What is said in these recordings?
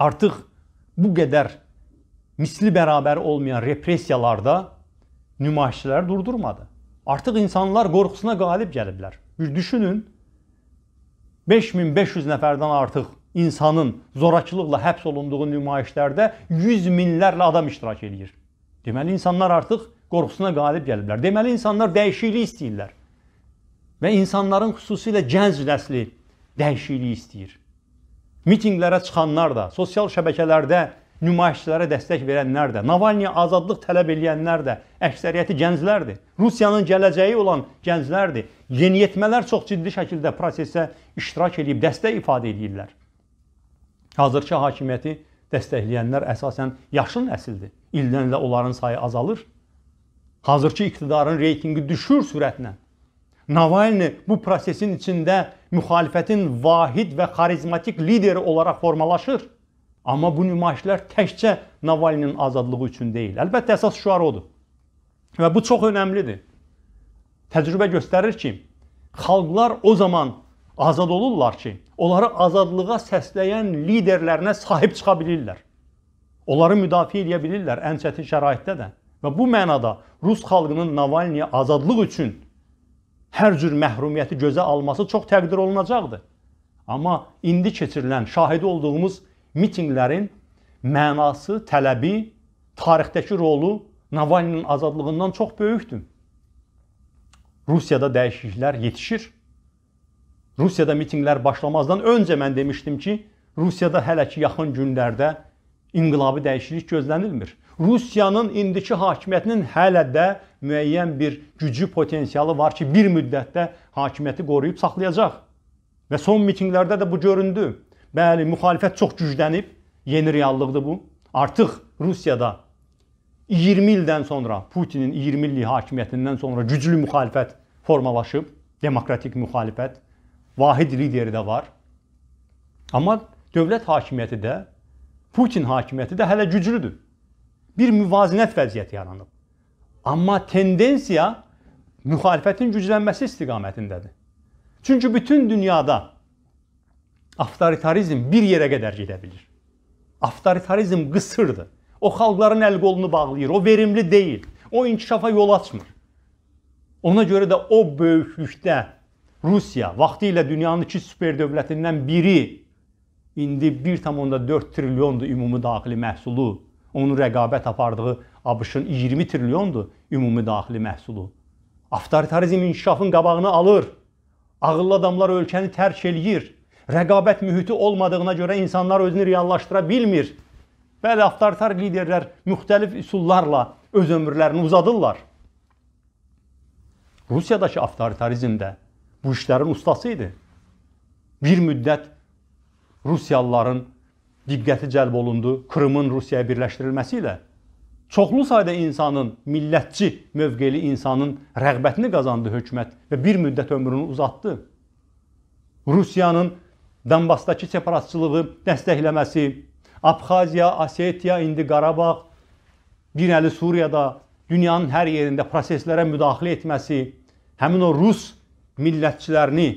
artıq bu qədər misli bərabər olmayan repressiyalarda nümayişçiləri durdurmadı. Artıq insanlar qorxusuna qalib gəliblər. Bir düşünün 5500 nəfərdən artıq insanın zorakılıqla həbs olunduğu nümayişlərdə 100 minlərlə adam iştirak eləyir. Deməli insanlar artıq qorxusuna qalib gəliblər. Deməli insanlar dəyişiklik istəyirlər. Və insanların xüsusilə gənc nəsli dəyişiklik istəyir mitinqlərə çıxanlar da, sosial şəbəkələrdə nümayişçilərə dəstək verənlər də, Navalniyə azadlıq tələb edənlər də əksəriyyəti gənclərdir. Rusiyanın gələcəyi olan gənclərdir. Yeniyetmələr çox ciddi şəkildə prosesə iştirak edib dəstək ifadə edirlər. Hazırki hakimiyyəti dəstəkləyənlər əsasən yaşlı nəsildir. İldən ilə onların sayı azalır. Hazırki iqtidarın reytinqi düşür sürətlə. Navalny bu prosesin içində müxalifətin vahid və xarizmatik lideri olaraq formalaşır. Amma bu nümayişlər təkcə Navalninin azadlığı üçün deyil. Əlbəttə əsas şüar odur. Və bu çox önəmlidir. Təcrübə göstərir ki, xalqlar o zaman azad olurlar ki, onları azadlığa səsləyən liderlərinə sahib çıxa bilirlər. Onları müdafiə edə bilirlər ən çətin şəraitdə də. Və bu mənada Rus xalqının Navalniyə azadlıq üçün hər cür məhrumiyyəti gözə alması çox təqdir olunacaqdı. Amma indi keçirilən, şahidi olduğumuz mitinqlərin mənası, tələbi, tarixdəki rolu Navalinin azadlığından çox böyükdür. Rusiyada dəyişikliklər yetişir. Rusiyada mitinqlər başlamazdan öncə mən demişdim ki, Rusiyada hələ ki yaxın günlərdə inqilabi dəyişiklik gözlənilmir. Rusiyanın indiki hakimiyyətinin hələ də müəyyən bir gücü, potensialı var ki, bir müddətdə hakimiyyəti qoruyub saxlayacaq. Və son mitinqlərdə də bu göründü. Bəli, müxalifət çox güclənib, yeni reallıqdır bu. Artıq Rusiyada 20 ildən sonra Putinin 20 illik hakimiyyətindən sonra güclü müxalifət formalaşıb, demokratik müxalifət, vahid lideri də var. Amma dövlət hakimiyyəti də Putin hakimiyyəti də hələ güclüdür. Bir müvazinət vəziyyəti yaranıb. Amma tendensiya müxalifətin güclənməsi istiqamətindədir. Çünki bütün dünyada avtoritarizm bir yerə qədər gedə bilir. Avtoritarizm qısırdır. O xalqların əl qolunu bağlayır, o verimli deyil. O inkişafa yol açmır. Ona görə də o böyüklükdə Rusiya vaxtı ilə dünyanın iki super dövlətindən biri indi 1,4 trilyondur ümumi daxili məhsulu. Onun rəqabət apardığı ABŞ-ın 20 trilyondur ümumi daxili məhsulu. Avtoritarizm inkişafın qabağını alır. Ağıllı adamlar ölkəni tərk eləyir. Rəqabət mühiti olmadığına görə insanlar özünü reallaşdıra bilmir. Bəli, avtoritar liderlər müxtəlif üsullarla öz ömürlərini uzadırlar. Rusiyadakı avtoritarizmdə bu işlərin ustası idi. Bir müddət Rusiyalıların diqqəti cəlb olundu Krımın Rusiyaya birləşdirilməsi ilə. Çoxlu sayda insanın, millətçi mövqeli insanın rəğbətini qazandı hökumət və bir müddət ömrünü uzatdı. Rusiyanın Donbassdakı separatçılığı dəstəkləməsi, Abxaziya, Osetiya, indi Qarabağ, bir əli Suriyada, dünyanın hər yerində proseslərə müdaxilə etməsi, həmin o rus millətçilərini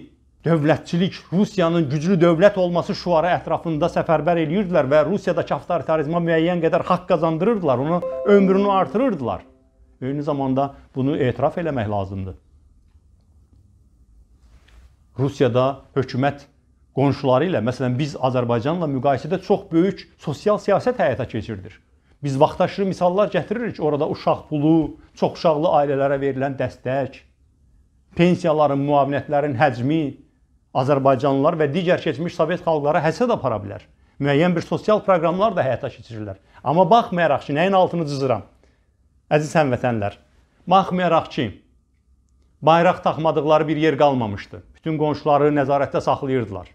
dövlətçilik, Rusiyanın güclü dövlət olması şuarı ətrafında səfərbər eləyirdilər və Rusiyadakı avtoritarizma müəyyən qədər haqq qazandırırdılar, onu ömrünü artırırdılar. Eyni zamanda bunu etiraf eləmək lazımdır. Rusiyada hökumət qonşuları ilə, məsələn biz Azərbaycanla müqayisədə çox böyük sosial siyasət həyata keçirilir. Biz vaxtaşırı misallar gətiririk, orada uşaq pulu, çox uşaqlı ailələrə verilən dəstək, pensiyaların, müavinətlərin həcmi, Azərbaycanlılar və digər keçmiş Sovet xalqlara həsəd apara bilər. Müəyyən bir sosial proqramlar da həyata keçirirlər. Amma baxmayaraq ki, nəyin altını cızıram? Əziz həmvətənlər, baxmayaraq ki, bayraq taxmadıqları bir yer qalmamışdı. Bütün qonşuları nəzarətdə saxlayırdılar.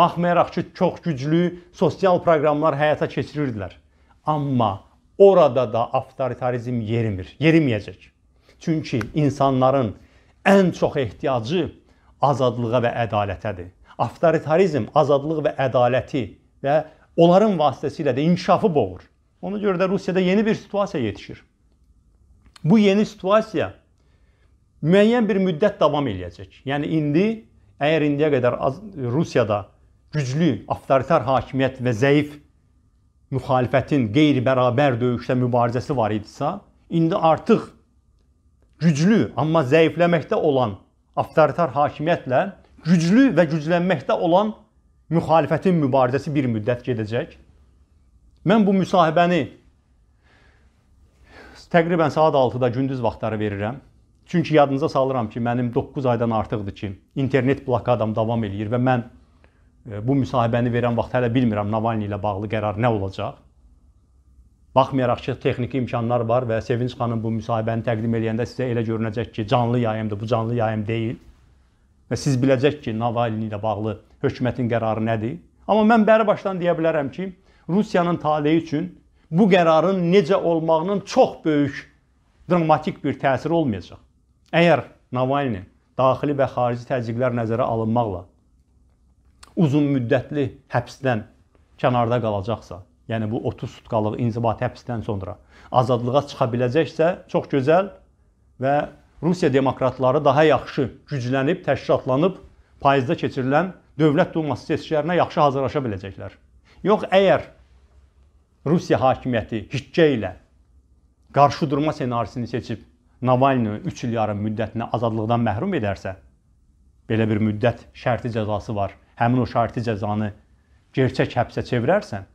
Baxmayaraq ki, çox güclü sosial proqramlar həyata keçirirdilər. Amma orada da avtoritarizm yerimir, yeriməyəcək. Çünki insanların ən çox ehtiyacı azadlığa və ədalətədir. Avtoritarizm azadlıq və ədaləti və onların vasitəsilə də inkişafı boğur. Ona görə də Rusiyada yeni bir situasiya yetişir. Bu yeni situasiya müəyyən bir müddət davam eləyəcək. Yəni indi əgər indiyə qədər Rusiyada güclü avtoritar hakimiyyət və zəif müxalifətin qeyri-bərabər döyüşdə mübarizəsi var idisə, indi artıq güclü, amma zəifləməkdə olan avtoritar hakimiyyətlə güclü və güclənməkdə olan müxalifətin mübarizəsi bir müddət gedəcək. Mən bu müsahibəni təqribən saat 6-da gündüz vaxtları verirəm. Çünki yadınıza salıram ki, mənim 9 aydan artıqdır ki, internet blokadam davam eləyir və mən e, bu müsahibəni verən vaxt hələ bilmirəm Navalny ilə bağlı qərar nə olacaq. Baxmayaraq ki, texniki imkanlar var və Sevinç xanım bu müsahibəni təqdim edəndə sizə elə görünəcək ki, canlı yayımdır, bu canlı yayım deyil. Və siz biləcək ki, Navalni ilə bağlı hökumətin qərarı nədir. Amma mən bəri başdan deyə bilərəm ki, Rusiyanın taleyi üçün bu qərarın necə olmağının çox böyük dramatik bir təsiri olmayacaq. Əgər Navalni daxili və xarici təzyiqlər nəzərə alınmaqla uzunmüddətli həbsdən kənarda qalacaqsa, yəni bu 30 sutkalıq inzibati həbsdən sonra azadlığa çıxa biləcəksə, çox gözəl və Rusiya demokratları daha yaxşı güclənib, təşkilatlanıb payızda keçirilən Dövlət Duması seçkilərinə yaxşı hazırlaşa biləcəklər. Yox, əgər Rusiya hakimiyyəti hikkə ilə qarşı durma ssenarisini seçib Navalnini 3 il yarım müddətinə azadlıqdan məhrum edərsə, belə bir müddət şərti cəzası var. Həmin o şərti cəzanı gerçək həbsə çevirərsən,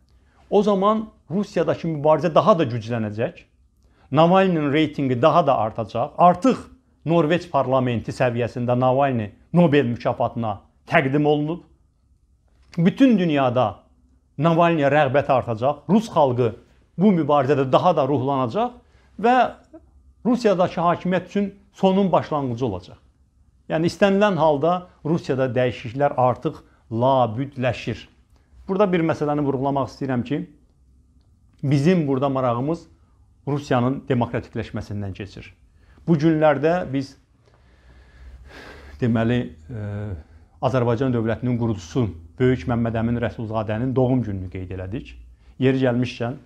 O zaman Rusiyadakı mübarizə daha da güclənəcək. Navalninin reytinqi daha da artacaq. Artıq Norveç parlamenti səviyyəsində Navalni Nobel mükafatına təqdim olunub. Bütün dünyada Navalniyə rəğbət artacaq. Rus xalqı bu mübarizədə daha da ruhlanacaq və Rusiyadakı hakimiyyət üçün sonun başlanğıcı olacaq. Yəni istənilən halda Rusiyada dəyişikliklər artıq labüdləşir. Burada bir məsələni vurğulamaq istəyirəm ki, bizim burada marağımız Rusiyanın demokratikləşməsindən keçir. Bu günlərdə biz deməli e, Azərbaycan dövlətinin qurucusu Böyük Məmməd Əmin Rəsulzadənin doğum gününü qeyd elədik. Yeri gəlmişkən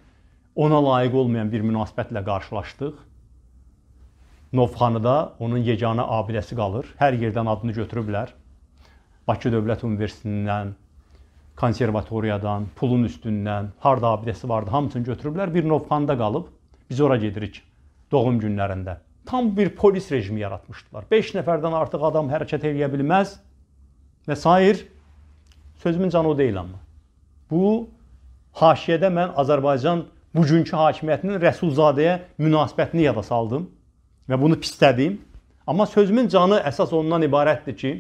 ona layiq olmayan bir münasibətlə qarşılaşdıq. Novxanıda onun yeganə abidəsi qalır. Hər yerdən adını götürüblər. Bakı Dövlət Universitetindən, konservatoriyadan, pulun üstündən, harda abidəsi vardı, hamısını götürüblər. Bir Novxanda qalıb. Biz ora gedirik doğum günlərində. Tam bir polis rejimi yaratmışdılar. 5 nəfərdən artıq adam hərəkət eləyə bilməz və sair. Sözümün canı o deyil amma. Bu haşiyədə mən Azərbaycan bugünkü hakimiyyətinin Rəsulzadəyə münasibətini yada saldım və bunu pislədim. Amma sözümün canı əsas ondan ibarətdir ki,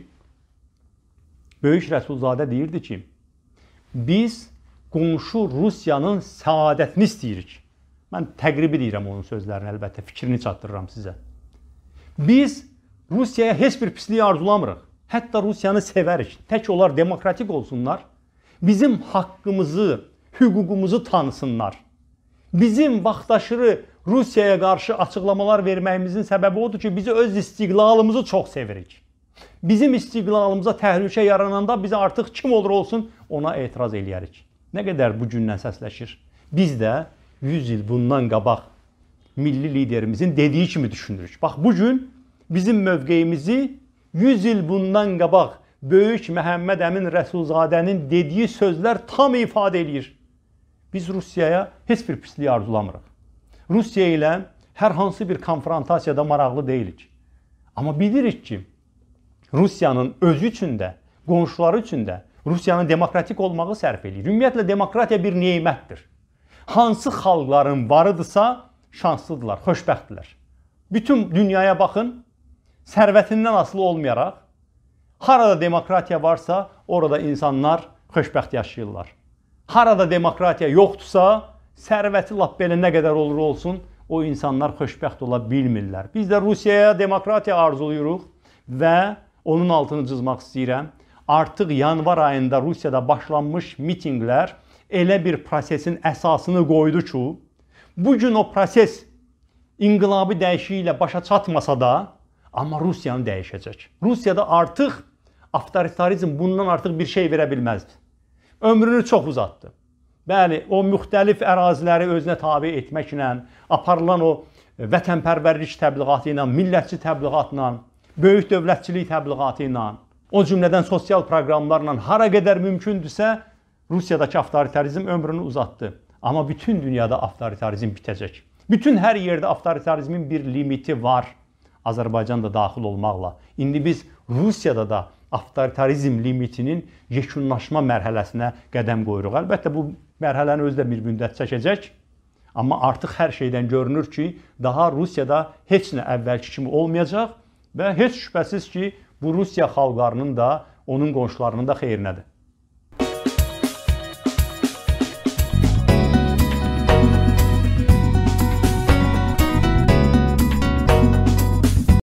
böyük Rəsulzadə deyirdi ki, biz qonşu Rusiyanın səadətini istəyirik. Mən təqribi deyirəm onun sözlərini əlbəttə, fikrini çatdırıram sizə. Biz Rusiyaya heç bir pisliyi arzulamırıq. Hətta Rusiyanı sevərik. Tək onlar demokratik olsunlar, bizim haqqımızı, hüququmuzu tanısınlar. Bizim vaxtaşırı Rusiyaya qarşı açıqlamalar verməyimizin səbəbi odur ki, biz öz istiqlalımızı çox sevirik. Bizim istiqlalımıza təhlükə yarananda biz artıq kim olur olsun ona etiraz eləyərik. Nə qədər bu gündən səsləşir. Biz də 100 il bundan qabaq milli liderimizin dediyi kimi düşünürük. Bax bu gün bizim mövqeyimizi 100 il bundan qabaq böyük Məhəmməd Əmin Rəsulzadənin dediyi sözlər tam ifadə eləyir. Biz Rusiyaya heç bir pislik arzulamırıq. Rusiya ilə hər hansı bir konfrontasiyada maraqlı deyilik. Amma bilirik ki, Rusiyanın özü üçün də, qonşuları üçün də Rusiyanın demokratik olmağı sərf eləyir. Ümumiyyətlə demokratiya bir nemətdir. Hansı xalqların varıdırsa, şanslıdırlar, xoşbəxtdirlər. Bütün dünyaya baxın, sərvətindən asılı olmayaraq harada demokratiya varsa, orada insanlar xoşbəxt yaşayırlar. Harada demokratiya yoxdursa, sərvəti lap belə nə qədər olur olsun, o insanlar xoşbəxt ola bilmirlər. Biz də Rusiyaya demokratiya arzuluyuruq və Onun altını cızmaq istəyirəm. Artıq yanvar ayında Rusiyada başlanmış mitinqlər elə bir prosesin əsasını qoydu ki, bu gün o proses inqilabi dəyişikliyi ilə başa çatmasa da, amma Rusiyanı dəyişəcək. Rusiyada artıq avtoritarizm bundan artıq bir şey verə bilməzdi. Ömrünü çox uzatdı. Bəli, o müxtəlif əraziləri özünə tabe etməklə, aparılan o vətənpərvərlik təbliğatı ilə, millətçi təbliğatla böyük dövlətçilik təbliğatı ilə, o cümlədən sosial proqramlarla hara qədər mümkündürsə Rusiyadakı avtoritarizm ömrünü uzatdı. Amma bütün dünyada avtoritarizm bitəcək. Bütün hər yerdə avtoritarizmin bir limiti var. Azərbaycan da daxil olmaqla. İndi biz Rusiyada da avtoritarizm limitinin yekunlaşma mərhələsinə qədəm qoyuruq. Əlbəttə bu mərhələnin özü də bir müddət çəkəcək. Amma artıq hər şeydən görünür ki, daha Rusiyada heç nə əvvəlki kimi olmayacaq və heç şübhəsiz ki, bu Rusiya xalqlarının da, onun qonşularının da xeyrinədir.